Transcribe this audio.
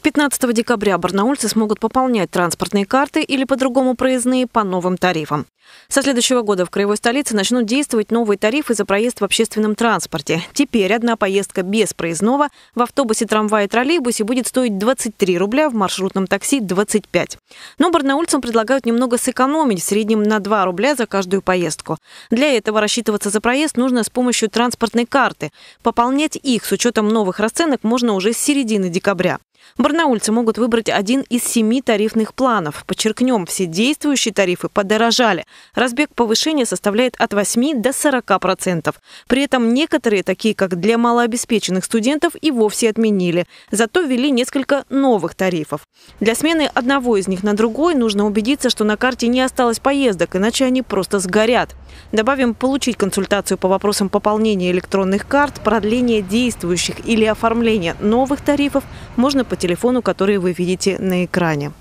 С 15 декабря барнаульцы смогут пополнять транспортные карты или по-другому проездные по новым тарифам. Со следующего года в краевой столице начнут действовать новые тарифы за проезд в общественном транспорте. Теперь одна поездка без проездного в автобусе, трамвае, троллейбусе будет стоить 23 рубля, в маршрутном такси – 25. Но барнаульцам предлагают немного сэкономить, в среднем на 2 рубля за каждую поездку. Для этого рассчитываться за проезд нужно с помощью транспортной карты. Пополнять их с учетом новых расценок можно уже с середины декабря. Барнаульцы могут выбрать один из семи тарифных планов. Подчеркнем, все действующие тарифы подорожали. Разбег повышения составляет от 8 до 40%. При этом некоторые, такие как для малообеспеченных студентов, и вовсе отменили. Зато ввели несколько новых тарифов. Для смены одного из них на другой нужно убедиться, что на карте не осталось поездок, иначе они просто сгорят. Добавим, получить консультацию по вопросам пополнения электронных карт, продления действующих или оформления новых тарифов можно по телефону, который вы видите на экране.